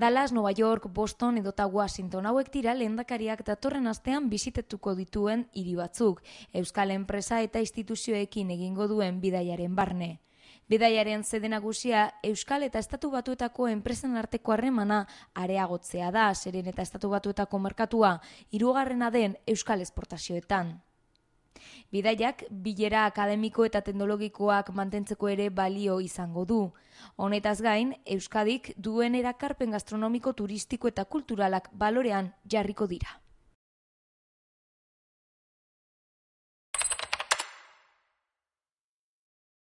Dallas, Nova York, Boston edota Washington hauek dira lehendakariak datorren astean bizitetuko dituen hiri batzuk, Euskal enpresa eta instituzioekin egingo duen bidaiaren barne. Bidaiaren zede nagusia Euskal eta Estatu Batuetako enpresen arteko harremana areagotzea da, seren eta Estatu Batuetako merkatua hirugarrena den Euskal esportazioetan. Bidaiak bilera akademiko eta teknologikoak mantentzeko ere balio izango du. Honetaz gain, Euskadik duen erakarpen gastronomiko, turistiko eta kulturalak balorean jarriko dira.